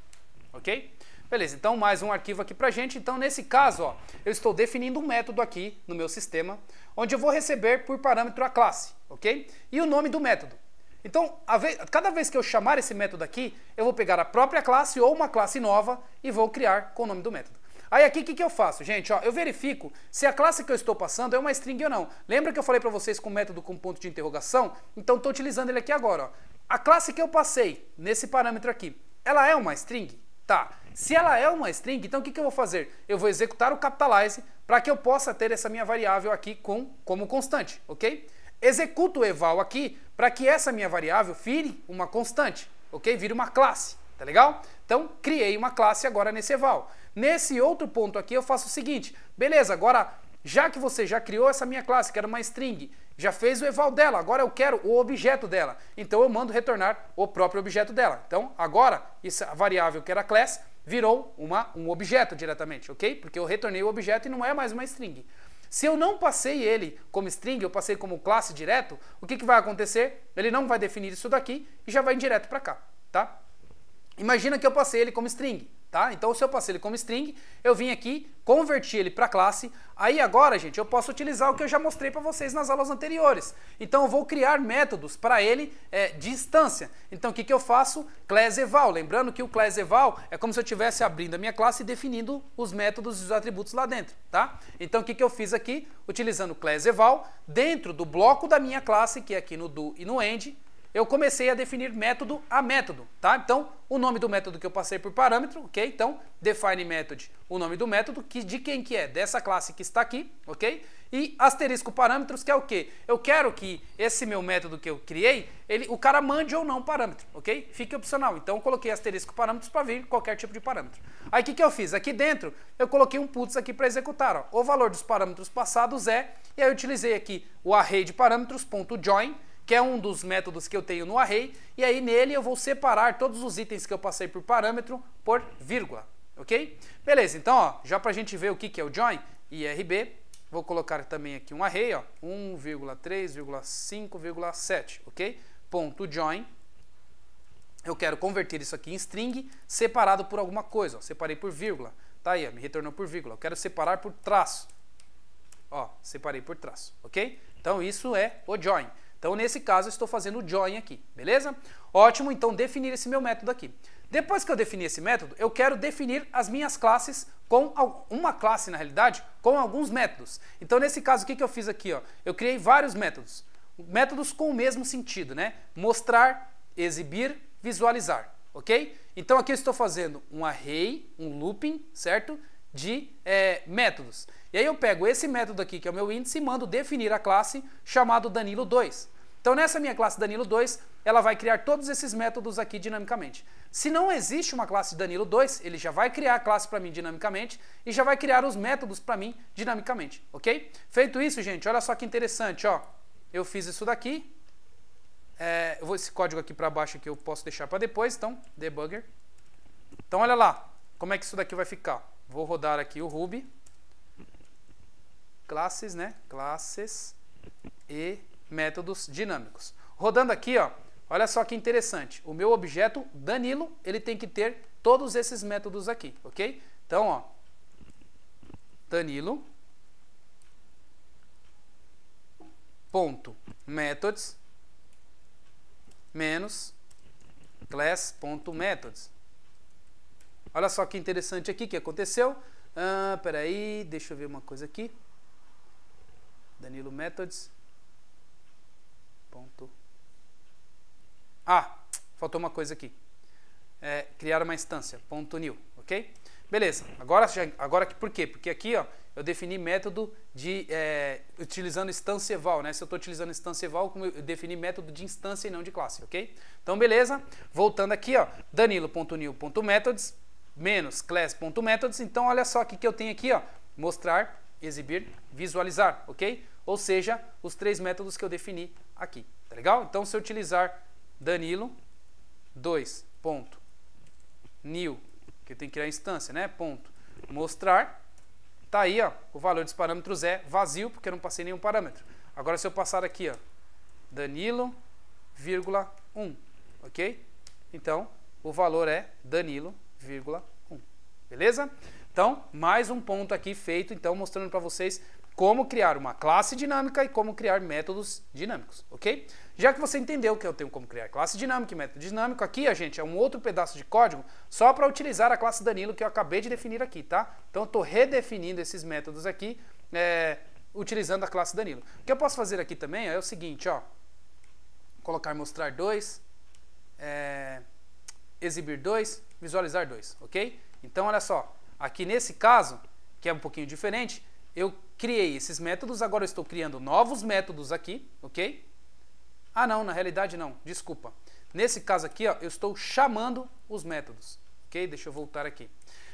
[SPEAKER 1] Ok? Beleza, então mais um arquivo aqui pra gente. Então, nesse caso, ó, eu estou definindo um método aqui no meu sistema, onde eu vou receber por parâmetro a classe, ok? E o nome do método. Então, vez, cada vez que eu chamar esse método aqui, eu vou pegar a própria classe ou uma classe nova e vou criar com o nome do método. Aí aqui o que, que eu faço? Gente, ó, eu verifico se a classe que eu estou passando é uma string ou não. Lembra que eu falei para vocês com o método com ponto de interrogação? Então estou utilizando ele aqui agora. Ó. A classe que eu passei nesse parâmetro aqui, ela é uma string? Tá. Se ela é uma string, então o que, que eu vou fazer? Eu vou executar o capitalize para que eu possa ter essa minha variável aqui com, como constante, ok? Executo o eval aqui para que essa minha variável vire uma constante, ok? Vire uma classe, tá legal? Então, criei uma classe agora nesse eval. Nesse outro ponto aqui, eu faço o seguinte. Beleza, agora, já que você já criou essa minha classe, que era uma string, já fez o eval dela, agora eu quero o objeto dela. Então, eu mando retornar o próprio objeto dela. Então, agora, essa variável que era class virou uma, um objeto diretamente, ok? Porque eu retornei o objeto e não é mais uma string. Se eu não passei ele como string, eu passei como classe direto, o que, que vai acontecer? Ele não vai definir isso daqui e já vai direto para cá, tá? Imagina que eu passei ele como string, tá? Então se eu passei ele como string, eu vim aqui, converti ele para classe, aí agora, gente, eu posso utilizar o que eu já mostrei para vocês nas aulas anteriores. Então eu vou criar métodos para ele é, de instância. Então o que, que eu faço? Class eval, lembrando que o class eval é como se eu estivesse abrindo a minha classe e definindo os métodos e os atributos lá dentro, tá? Então o que, que eu fiz aqui? Utilizando class eval, dentro do bloco da minha classe, que é aqui no do e no end, eu comecei a definir método a método, tá? Então, o nome do método que eu passei por parâmetro, ok? Então, define method, o nome do método, que de quem que é? Dessa classe que está aqui, ok? E asterisco parâmetros, que é o quê? Eu quero que esse meu método que eu criei, ele, o cara mande ou não parâmetro, ok? Fique opcional. Então, eu coloquei asterisco parâmetros para vir qualquer tipo de parâmetro. Aí, o que, que eu fiz? Aqui dentro, eu coloquei um puts aqui para executar, ó. O valor dos parâmetros passados é, e aí eu utilizei aqui o array de parâmetros, ponto join, que é um dos métodos que eu tenho no array, e aí nele eu vou separar todos os itens que eu passei por parâmetro por vírgula, ok? Beleza, então, ó, já para a gente ver o que, que é o join, IRB, vou colocar também aqui um array, 1,3,5,7, ok? Ponto join, eu quero converter isso aqui em string separado por alguma coisa, ó, separei por vírgula, tá aí, ó, me retornou por vírgula, eu quero separar por traço, ó, separei por traço, ok? Então isso é o join. Então, nesse caso, eu estou fazendo o join aqui, beleza? Ótimo, então definir esse meu método aqui. Depois que eu definir esse método, eu quero definir as minhas classes com uma classe, na realidade, com alguns métodos. Então, nesse caso, o que, que eu fiz aqui? Ó? Eu criei vários métodos. Métodos com o mesmo sentido, né? Mostrar, exibir, visualizar, ok? Então, aqui eu estou fazendo um array, um looping, certo? de é, métodos. E aí eu pego esse método aqui, que é o meu índice, e mando definir a classe chamado Danilo2. Então nessa minha classe Danilo2, ela vai criar todos esses métodos aqui dinamicamente. Se não existe uma classe Danilo2, ele já vai criar a classe para mim dinamicamente e já vai criar os métodos para mim dinamicamente, ok? Feito isso, gente, olha só que interessante, ó. Eu fiz isso daqui. É, eu vou esse código aqui para baixo que eu posso deixar para depois, então, debugger. Então olha lá como é que isso daqui vai ficar. Vou rodar aqui o Ruby. Classes, né? Classes e métodos dinâmicos. Rodando aqui, ó, olha só que interessante. O meu objeto, Danilo, ele tem que ter todos esses métodos aqui, ok? Então, ó, Danilo ponto methods menos class.methods. Olha só que interessante aqui que aconteceu. Ah, peraí, deixa eu ver uma coisa aqui. Danilo Methods. Ponto. Ah, faltou uma coisa aqui. É, criar uma instância, ponto new, ok? Beleza, agora, já, agora por quê? Porque aqui ó, eu defini método de é, utilizando instância eval, né? Se eu estou utilizando instância eval, eu defini método de instância e não de classe, ok? Então beleza, voltando aqui, ó, danilo.new.methods, menos class.methods. Então, olha só o que eu tenho aqui, ó, mostrar, exibir, visualizar, ok? Ou seja, os três métodos que eu defini aqui, tá legal? Então, se eu utilizar Danilo 2.new, que eu tenho que criar a instância, né? Ponto, mostrar, tá aí, ó, o valor dos parâmetros é vazio, porque eu não passei nenhum parâmetro. Agora, se eu passar aqui, ó, Danilo, vírgula 1, ok? Então, o valor é Danilo, 0,1. Beleza? Então, mais um ponto aqui feito, então mostrando para vocês como criar uma classe dinâmica e como criar métodos dinâmicos, ok? Já que você entendeu que eu tenho como criar classe dinâmica e método dinâmico, aqui, a gente, é um outro pedaço de código só para utilizar a classe Danilo que eu acabei de definir aqui, tá? Então, eu estou redefinindo esses métodos aqui é, utilizando a classe Danilo. O que eu posso fazer aqui também é o seguinte, ó. Colocar mostrar 2, é, exibir 2, visualizar 2, ok? Então, olha só, aqui nesse caso, que é um pouquinho diferente, eu criei esses métodos, agora estou criando novos métodos aqui, ok? Ah não, na realidade não, desculpa. Nesse caso aqui, ó, eu estou chamando os métodos, ok? Deixa eu voltar aqui.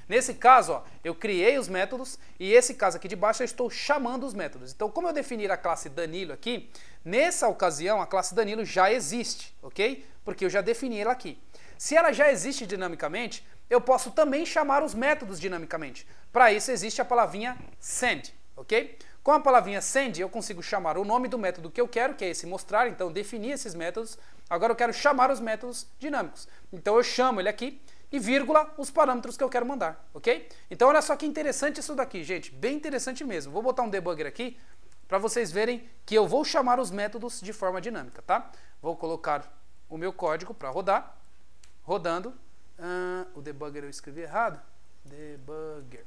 [SPEAKER 1] Nesse caso, ó, eu criei os métodos e esse caso aqui de baixo eu estou chamando os métodos. Então, como eu definir a classe Danilo aqui, nessa ocasião a classe Danilo já existe, ok? Porque eu já defini ela aqui. Se ela já existe dinamicamente, eu posso também chamar os métodos dinamicamente. Para isso existe a palavrinha send, ok? Com a palavrinha send, eu consigo chamar o nome do método que eu quero, que é esse mostrar, então definir esses métodos. Agora eu quero chamar os métodos dinâmicos. Então eu chamo ele aqui e vírgula os parâmetros que eu quero mandar, ok? Então olha só que interessante isso daqui, gente, bem interessante mesmo. Vou botar um debugger aqui para vocês verem que eu vou chamar os métodos de forma dinâmica, tá? Vou colocar o meu código para rodar rodando. Ah, o debugger eu escrevi errado. Debugger.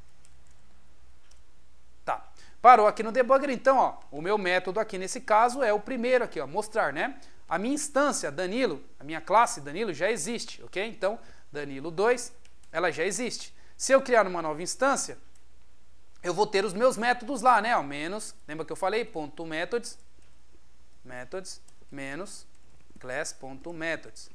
[SPEAKER 1] Tá. Parou aqui no debugger, então, ó, o meu método aqui nesse caso é o primeiro aqui, ó, mostrar, né? A minha instância, Danilo, a minha classe Danilo já existe, ok? Então, Danilo 2, ela já existe. Se eu criar uma nova instância, eu vou ter os meus métodos lá, né? Ao menos, lembra que eu falei? Ponto methods, methods, menos class.methods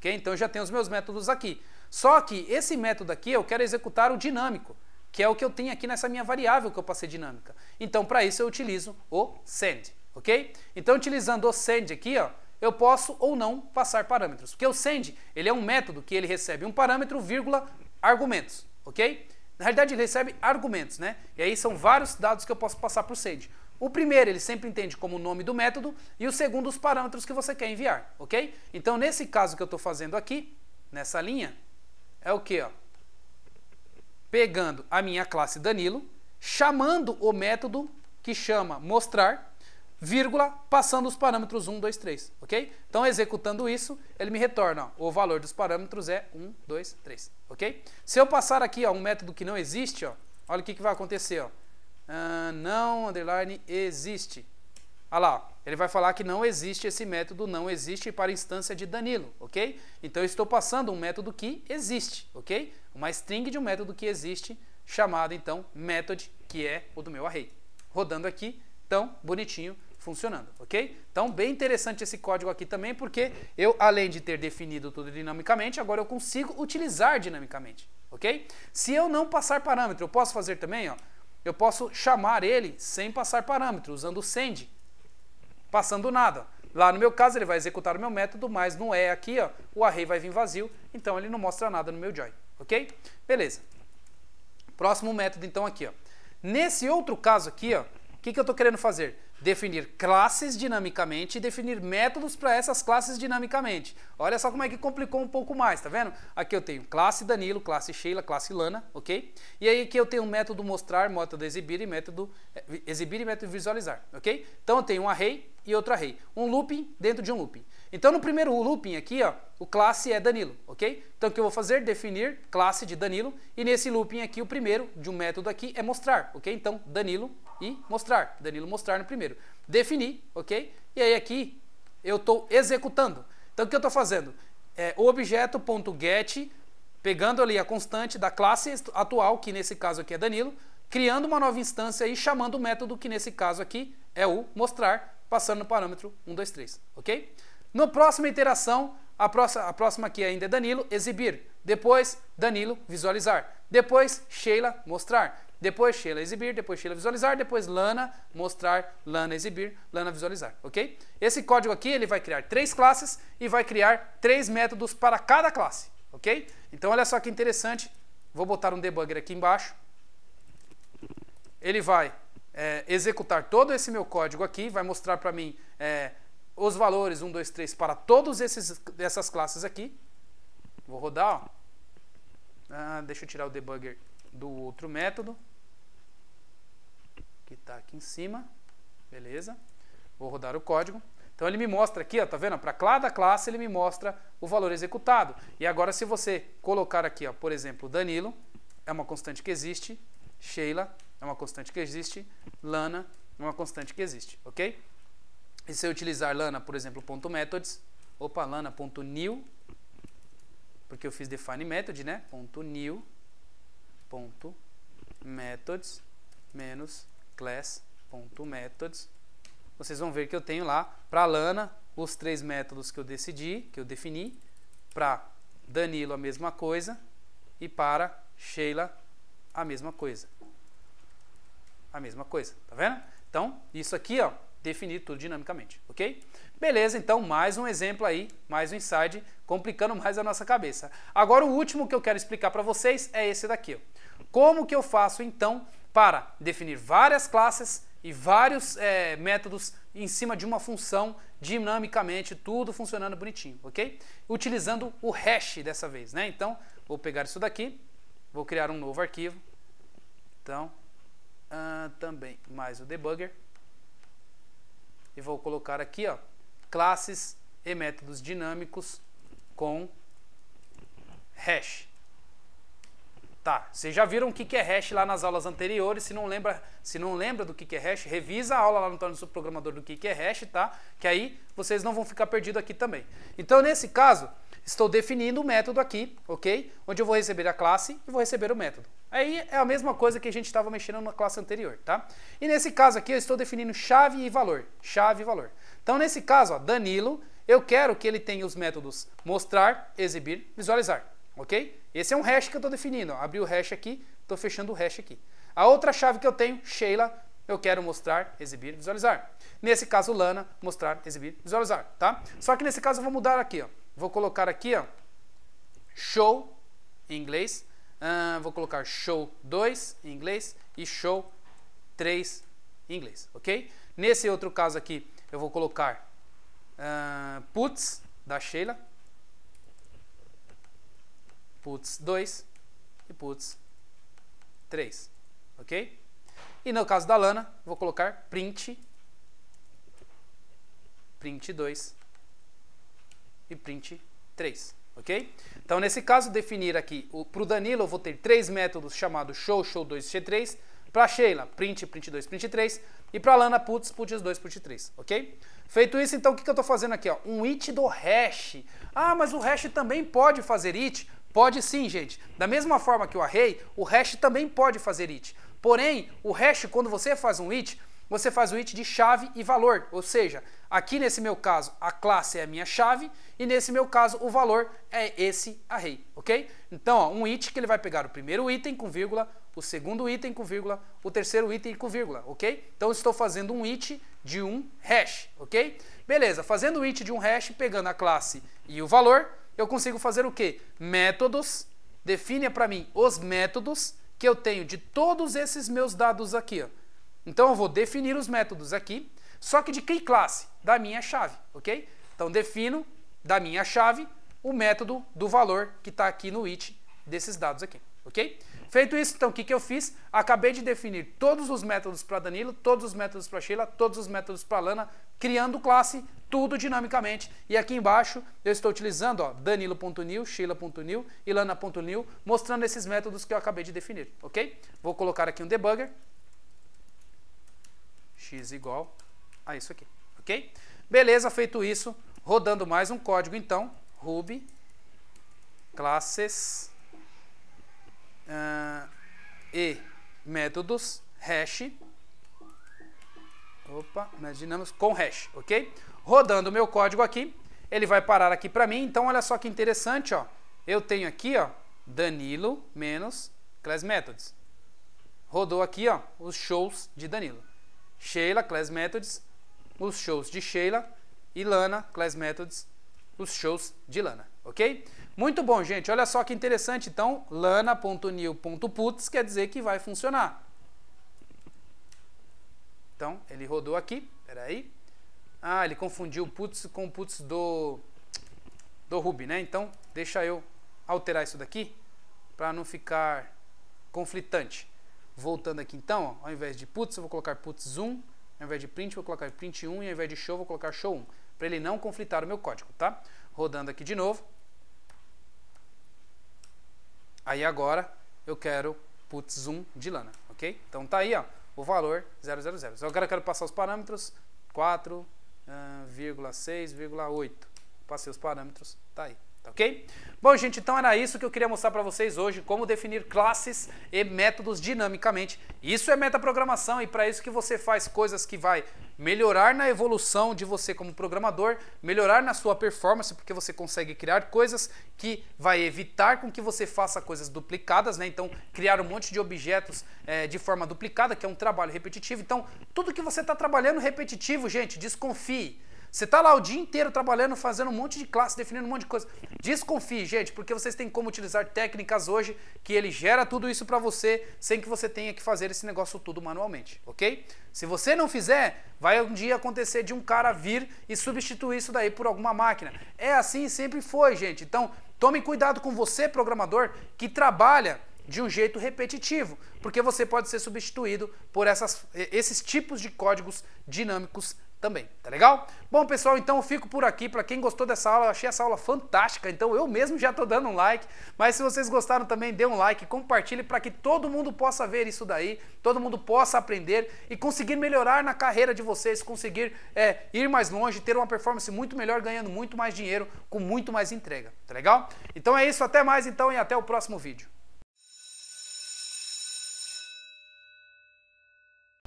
[SPEAKER 1] ok? Então eu já tenho os meus métodos aqui. Só que esse método aqui eu quero executar o dinâmico, que é o que eu tenho aqui nessa minha variável que eu passei dinâmica. Então para isso eu utilizo o send, ok? Então utilizando o send aqui, ó, eu posso ou não passar parâmetros. Porque o send, ele é um método que ele recebe um parâmetro, vírgula, argumentos, ok? Na realidade ele recebe argumentos, né? E aí são vários dados que eu posso passar para o send. O primeiro ele sempre entende como o nome do método e o segundo os parâmetros que você quer enviar, ok? Então nesse caso que eu estou fazendo aqui, nessa linha, é o que? Pegando a minha classe Danilo, chamando o método que chama mostrar, vírgula, passando os parâmetros 1, 2, 3, ok? Então executando isso, ele me retorna, ó, o valor dos parâmetros é 1, 2, 3, ok? Se eu passar aqui ó, um método que não existe, ó, olha o que, que vai acontecer, ó uh, não underline existe. Olha ah lá, ele vai falar que não existe esse método, não existe para a instância de Danilo, ok? Então eu estou passando um método que existe, ok? Uma string de um método que existe, chamado então method, que é o do meu array. Rodando aqui, tão bonitinho, funcionando, ok? Então, bem interessante esse código aqui também, porque eu, além de ter definido tudo dinamicamente, agora eu consigo utilizar dinamicamente, ok? Se eu não passar parâmetro, eu posso fazer também, ó, eu posso chamar ele sem passar parâmetro, usando o send, passando nada. Lá no meu caso, ele vai executar o meu método, mas não é aqui, ó, o array vai vir vazio, então ele não mostra nada no meu join, ok? Beleza. Próximo método, então, aqui. Ó. Nesse outro caso aqui, ó, o que, que eu estou querendo fazer? Definir classes dinamicamente e definir métodos para essas classes dinamicamente. Olha só como é que complicou um pouco mais, tá vendo? Aqui eu tenho classe Danilo, classe Sheila, classe Lana, ok? E aí aqui eu tenho método mostrar, método exibir e método eh, exibir e método visualizar, ok? Então eu tenho um array e outro array. Um looping dentro de um looping. Então no primeiro looping aqui, ó, o classe é Danilo, ok? Então o que eu vou fazer? Definir classe de Danilo e nesse looping aqui o primeiro de um método aqui é mostrar, ok? Então Danilo e mostrar. Danilo mostrar no primeiro. Definir, ok? E aí aqui eu estou executando. Então o que eu estou fazendo? É objeto.get, pegando ali a constante da classe atual, que nesse caso aqui é Danilo, criando uma nova instância e chamando o método que nesse caso aqui é o mostrar, passando no parâmetro 123, ok? Na próxima iteração, a próxima, a próxima aqui ainda é Danilo, exibir. Depois, Danilo, visualizar. Depois, Sheila, mostrar. Depois Sheila exibir, depois Sheila visualizar, depois Lana mostrar, Lana exibir, Lana visualizar, ok? Esse código aqui ele vai criar três classes e vai criar três métodos para cada classe, ok? Então olha só que interessante, vou botar um debugger aqui embaixo. Ele vai é, executar todo esse meu código aqui, vai mostrar para mim é, os valores 1, 2, 3 para todas essas classes aqui. Vou rodar, ó. Ah, deixa eu tirar o debugger do outro método que está aqui em cima. Beleza? Vou rodar o código. Então ele me mostra aqui, ó, tá vendo? Para cada classe ele me mostra o valor executado. E agora se você colocar aqui, ó, por exemplo, Danilo é uma constante que existe, Sheila é uma constante que existe, Lana é uma constante que existe, ok? E se eu utilizar Lana, por exemplo, ponto .methods, opa, Lana.new, porque eu fiz define method, né? Ponto .new, ponto .methods, menos class.methods. Vocês vão ver que eu tenho lá para Lana os três métodos que eu decidi, que eu defini. Para Danilo a mesma coisa e para Sheila a mesma coisa. A mesma coisa, tá vendo? Então, isso aqui, ó, definir tudo dinamicamente, ok? Beleza, então mais um exemplo aí, mais um insight, complicando mais a nossa cabeça. Agora o último que eu quero explicar para vocês é esse daqui. Ó. Como que eu faço então para definir várias classes e vários é, métodos em cima de uma função dinamicamente, tudo funcionando bonitinho, ok? Utilizando o hash dessa vez, né? Então, vou pegar isso daqui, vou criar um novo arquivo. Então, uh, também mais o debugger. E vou colocar aqui, ó, classes e métodos dinâmicos com hash. Tá, vocês já viram o que é hash lá nas aulas anteriores. Se não lembra, se não lembra do que é hash, revisa a aula lá no torno do programador do que é hash, tá? Que aí vocês não vão ficar perdidos aqui também. Então, nesse caso, estou definindo o método aqui, ok? Onde eu vou receber a classe e vou receber o método. Aí é a mesma coisa que a gente estava mexendo na classe anterior, tá? E nesse caso aqui eu estou definindo chave e valor, chave e valor. Então nesse caso, ó, Danilo, eu quero que ele tenha os métodos mostrar, exibir, visualizar, ok? Esse é um hash que eu estou definindo. Abri o hash aqui, estou fechando o hash aqui. A outra chave que eu tenho, Sheila, eu quero mostrar, exibir, visualizar. Nesse caso, Lana, mostrar, exibir, visualizar, tá? Só que nesse caso eu vou mudar aqui, ó. Vou colocar aqui, ó, show, em inglês. Uh, vou colocar show 2, em inglês, e show 3, em inglês, ok? Nesse outro caso aqui, eu vou colocar uh, puts, da Sheila, puts 2 e puts 3, ok? E no caso da lana, vou colocar print, print 2 e print 3, ok? Então, nesse caso, definir aqui, para o Danilo eu vou ter três métodos chamados show, show 2 e x3, para Sheila, print, print 2, print 3. E para Lana, puts, puts 2, puts 3, ok? Feito isso, então, o que, que eu estou fazendo aqui? Ó? Um it do hash. Ah, mas o hash também pode fazer it. Pode sim, gente. Da mesma forma que o array, o hash também pode fazer it. Porém, o hash, quando você faz um it, você faz um it de chave e valor. Ou seja, aqui nesse meu caso, a classe é a minha chave e nesse meu caso, o valor é esse array, ok? Então, ó, um it que ele vai pegar o primeiro item com vírgula, o segundo item com vírgula, o terceiro item com vírgula, ok? Então, estou fazendo um it de um hash, ok? Beleza, fazendo o it de um hash, pegando a classe e o valor, eu consigo fazer o quê? Métodos, define para mim os métodos que eu tenho de todos esses meus dados aqui. Ó. Então eu vou definir os métodos aqui, só que de que classe? Da minha chave, ok? Então defino da minha chave o método do valor que está aqui no it desses dados aqui, ok? Feito isso, então o que, que eu fiz? Acabei de definir todos os métodos para Danilo, todos os métodos para Sheila, todos os métodos para Lana, criando classe, tudo dinamicamente. E aqui embaixo eu estou utilizando danilo.new, sheila.new e lana.new, mostrando esses métodos que eu acabei de definir, ok? Vou colocar aqui um debugger, x igual a isso aqui, ok? Beleza, feito isso, rodando mais um código então, ruby classes uh, e métodos hash. Opa, imaginamos com hash, ok? Rodando o meu código aqui, ele vai parar aqui para mim. Então, olha só que interessante, ó. Eu tenho aqui, ó, Danilo menos class methods. Rodou aqui, ó, os shows de Danilo. Sheila, class methods, os shows de Sheila. E Lana, class methods, os shows de Lana, ok? Muito bom, gente. Olha só que interessante. Então, lana.new.puts quer dizer que vai funcionar. Então, ele rodou aqui. Peraí. Ah, ele confundiu puts com puts do, do Ruby, né? Então, deixa eu alterar isso daqui para não ficar conflitante. Voltando aqui então, ó, ao invés de puts, eu vou colocar puts 1, ao invés de print, eu vou colocar print 1 e ao invés de show, eu vou colocar show 1, para ele não conflitar o meu código, tá? Rodando aqui de novo. Aí agora eu quero put zoom de lana, ok? Então tá aí ó, o valor 000. Eu agora quero passar os parâmetros 4,6,8. Ah, Passei os parâmetros, tá aí ok? Bom, gente, então era isso que eu queria mostrar para vocês hoje, como definir classes e métodos dinamicamente. Isso é metaprogramação e para isso que você faz coisas que vai melhorar na evolução de você como programador, melhorar na sua performance, porque você consegue criar coisas que vai evitar com que você faça coisas duplicadas, né? Então, criar um monte de objetos é, de forma duplicada, que é um trabalho repetitivo. Então, tudo que você está trabalhando repetitivo, gente, desconfie você está lá o dia inteiro trabalhando, fazendo um monte de classe, definindo um monte de coisa. Desconfie, gente, porque vocês têm como utilizar técnicas hoje que ele gera tudo isso para você sem que você tenha que fazer esse negócio tudo manualmente, ok? Se você não fizer, vai um dia acontecer de um cara vir e substituir isso daí por alguma máquina. É assim, sempre foi, gente. Então, tome cuidado com você, programador, que trabalha de um jeito repetitivo, porque você pode ser substituído por essas, esses tipos de códigos dinâmicos também, tá legal? Bom, pessoal, então eu fico por aqui. Para quem gostou dessa aula, eu achei essa aula fantástica, então eu mesmo já tô dando um like. Mas se vocês gostaram também, dê um like, compartilhe para que todo mundo possa ver isso daí, todo mundo possa aprender e conseguir melhorar na carreira de vocês, conseguir é, ir mais longe, ter uma performance muito melhor, ganhando muito mais dinheiro, com muito mais entrega, tá legal? Então é isso, até mais então e até o próximo vídeo.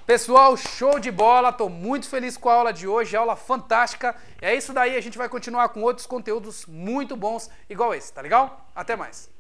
[SPEAKER 1] Pessoal, show de bola, tô muito feliz com a aula de hoje, aula fantástica. É isso daí, a gente vai continuar com outros conteúdos muito bons igual esse, tá legal? Até mais.